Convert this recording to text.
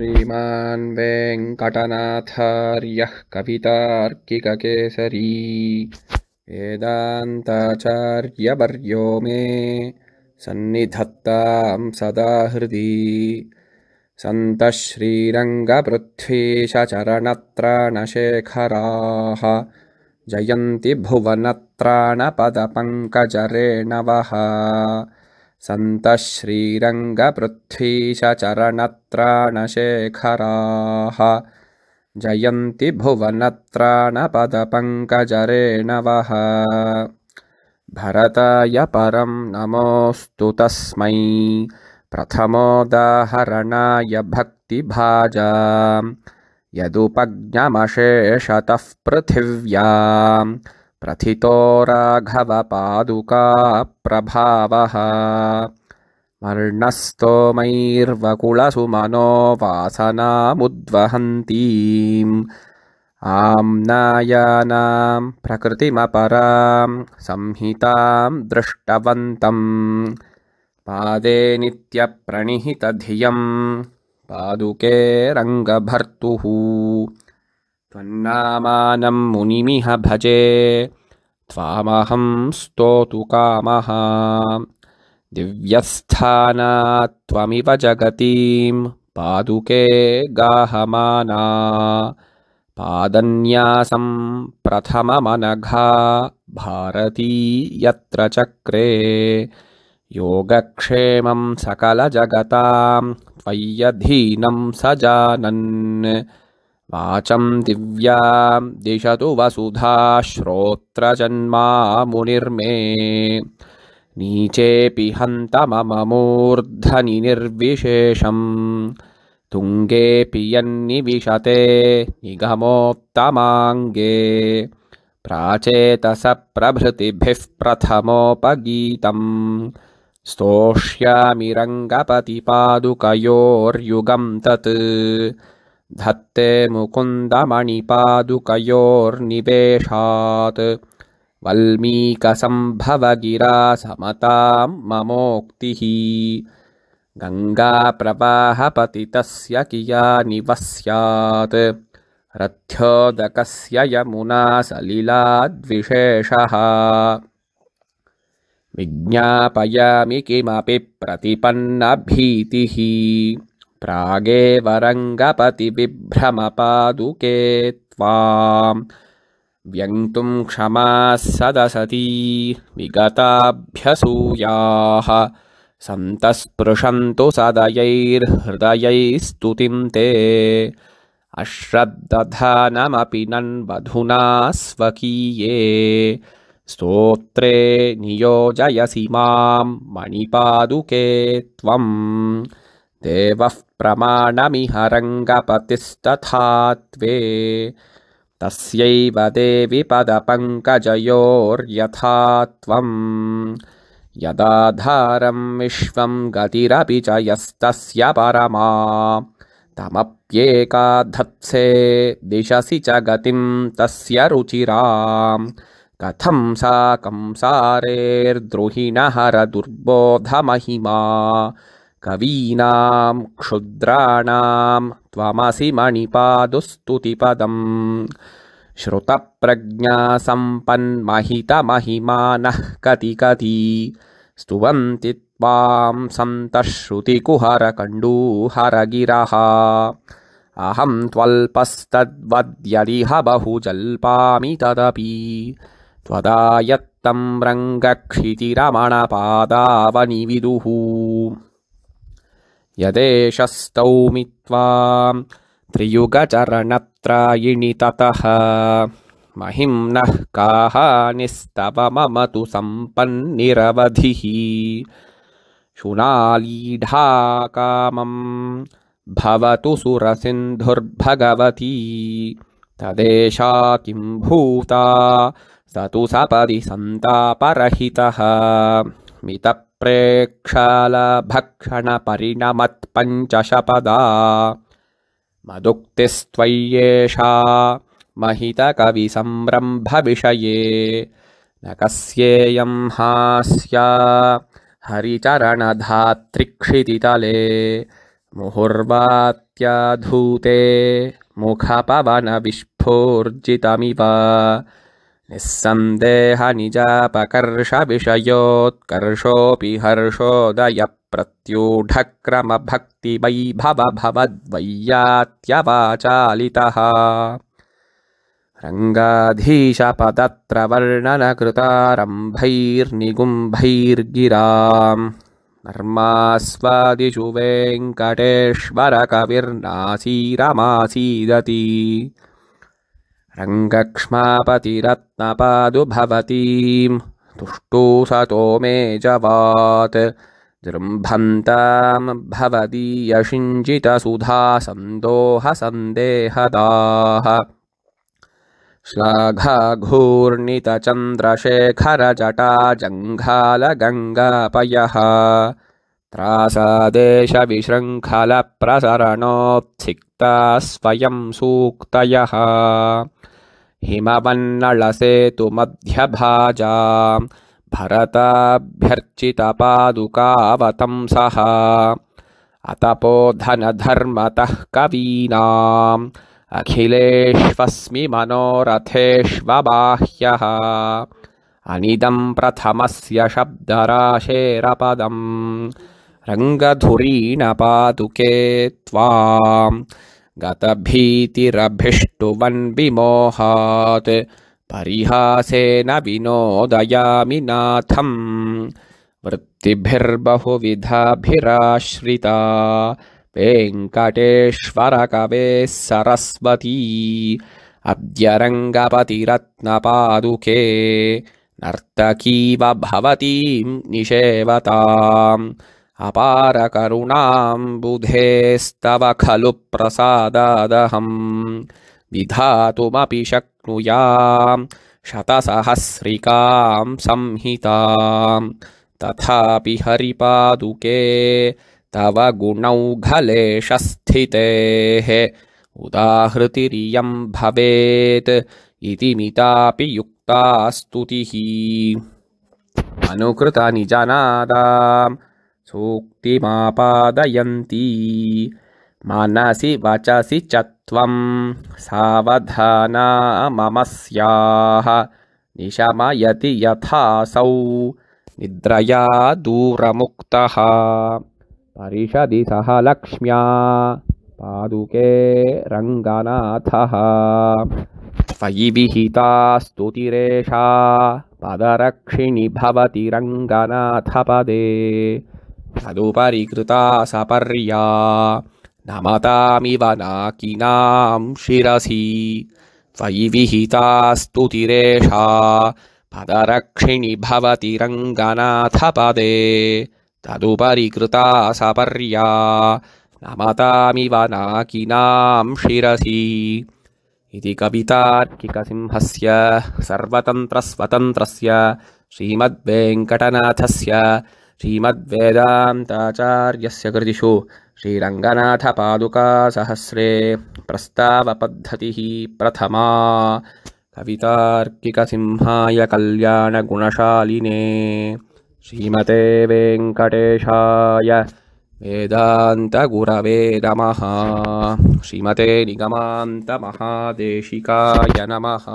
श्रीमान् वेङ्कटनाथार्यः कवितार्किककेसरी वेदान्ताचार्यवर्यो मे सन्निधत्तां सदा हृदि सन्तः श्रीरङ्गपृथ्वीशचरणत्राणशेखराः जयन्ति भुवनत्राणपदपङ्कजरेणवः सन्तश्रीरङ्गपृथ्वीशचरणत्राणशेखराः जयन्ति भुवनत्राणपदपङ्कजरेण वः भरताय परं नमोऽस्तु तस्मै प्रथमोदाहरणाय भक्तिभाजा यदुपज्ञमशेषतः पृथिव्याम् प्रथितो राघवपादुकाप्रभावः वर्णस्तोमैर्वकुलसुमनो वासनामुद्वहन्तीम् आम्नायानां प्रकृतिमपरां संहितां दृष्टवन्तम् पादे नित्यप्रणिहितधियं पादुके रङ्गभर्तुः त्वन्नामानं मुनिमिह भजे त्वामहं कामः दिव्यस्थाना त्वमिव जगतीं पादुके गाहमाना पादन्यासं प्रथममनघा यत्र चक्रे योगक्षेमं सकलजगतां त्वय्यधीनं स जानन् वाचं दिव्या दिशतु वसुधा श्रोत्रजन्मा मुनिर्मे नीचेऽपि हन्त मम निर्विशेषम् तुङ्गेऽपि यन्निविशते निगमोत्तमाङ्गे प्राचेतसप्रभृतिभिः प्रथमोपगीतम् स्तोष्यामिरङ्गपतिपादुकयोर्युगम् तत् धत्ते मुकुन्दमणिपादुकयोर्निवेशात् वल्मीकसम्भवगिरा समतां ममोक्तिः गङ्गाप्रवाहपतितस्य किया निवस्यात् रथ्योदकस्य यमुना सलिलाद्विशेषः विज्ञापयामि किमपि प्रतिपन्नभीतिः प्रागेव रङ्गपति बिभ्रमपादुके त्वाम् व्यङ्क्तुम् क्षमाः सदसती विगताभ्यसूयाः सन्तः स्पृशन्तु स्तुतिं ते अश्रद्दधनमपि नन्वधुना स्वकीये स्तोत्रे नियोजयसि माम् मणिपादुके त्वम् देवः त्वे तस्यैव देवि पदपङ्कजयोर्यथा त्वम् यदाधारं विश्वम् गतिरपि च यस्तस्य परमा तमप्येका धत्से दिशसि च गतिम् तस्य रुचिराम् कथं साकंसारेर्द्रुहिणहर दुर्बोधमहिमा कवीनां क्षुद्राणां त्वमसि मणिपादुस्तुतिपदम् श्रुतप्रज्ञासम्पन्महितमहिमानः कति कति स्तुवन्ति त्वां सन्तः श्रुतिकुहरकण्डूहरगिरः अहं त्वल्पस्तद्वद्यदिह बहुजल्पामि तदपि त्वदायत्तं रङ्गक्षितिरमणपादावनिविदुः यदेशस्तौमित्वाम् त्रियुगचरणत्रायिणिततः महिम्नः निस्तव मम तु सम्पन्निरवधिः शुनालीढा कामम् भवतु सुरसिन्धुर्भगवती तदेशा भूता स तु सपदि सन्तापरहितः मितः प्रेक्षालभक्षणपरिणमत्पञ्चशपदा मदुक्तिस्त्वय्येषा महितकविसंरम्भविषये न कस्येयं हास्या हरिचरणधातृक्षितितले मुहुर्वात्याधूते मुखपवनविस्फोर्जितमिव निःसन्देहनिजापकर्षविषयोत्कर्षोऽपि हर्षोदयप्रत्यूढक्रमभक्तिवैभवभवद्वैयात्यपाचालितः रङ्गाधीशपदत्र वर्णनकृतारम्भैर्निगुम्भैर्गिराम् नर्मास्वादिषु वेङ्कटेश्वरकविर्नासीरमासीदति रङ्गक्ष्मापतिरत्नपादु भवतीम् तुष्टु सतो मे जत् दृम्भन्ताम् सन्देहदाः श्लाघाघूर्णितचन्द्रशेखरजटा जङ्घालगङ्गापयः त्रासदेशविशृङ्खलप्रसरणोप्सिक् स्वयं सूक्तयः हिमवन्नलसेतुमध्यभाजा भरताभ्यर्चितपादुकावतं सः अतपो धनधर्मतः कवीनाम् अखिलेष्वस्मि मनोरथेष्वबाह्यः अनिदं प्रथमस्य शब्दराशेरपदम् रङ्गधुरीण पादुके त्वाम् गतभीतिरभिष्टुवन् विमोहात् परिहासेन विनोदयामिनाथम् वृत्तिभिर्बहुविधभिराश्रिता वेङ्कटेश्वरकवेः सरस्वती अद्य रङ्गपतिरत्नपादुके नर्तकीव भवतीं निषेवताम् अपारकरुणां बुधेस्तव खलु प्रसादादहम् विधातुमपि शक्नुयां शतसहस्रिकां संहिताम् तथापि हरिपादुके तव गुणौ घलेशस्थितेः उदाहृतिरियं भवेत् इति मितापि युक्ता स्तुतिः अनुकृतनिजनादा सूक्तिमापादयन्ती मनसि वचसि च मम स्याः निशमयति यथासौ निद्रया दूरमुक्तः परिषदि सः लक्ष्म्या पादुके रङ्गनाथः विहिता स्तुतिरेषा पदरक्षिणि भवति रङ्गनाथपदे तदुपरि कृता सपर्या नमतामिव नाकिनां शिरसि त्वयि स्तुतिरेषा पदरक्षिणि भवति रङ्गनाथपदे तदुपरि कृता सपर्या नाकिनां शिरसि इति कवितार्किकसिंहस्य सर्वतन्त्रस्वतन्त्रस्य श्रीमद्वेङ्कटनाथस्य श्रीमद्वेदान्ताचार्यस्य कृतिषु श्रीरङ्गनाथपादुकासहस्रे प्रस्तावपद्धतिः प्रथमा कवितार्किकसिंहाय कल्याणगुणशालिने श्रीमते वेङ्कटेशाय वेदान्तगुरवे नमः श्रीमते निगमान्तमहादेशिकाय नमः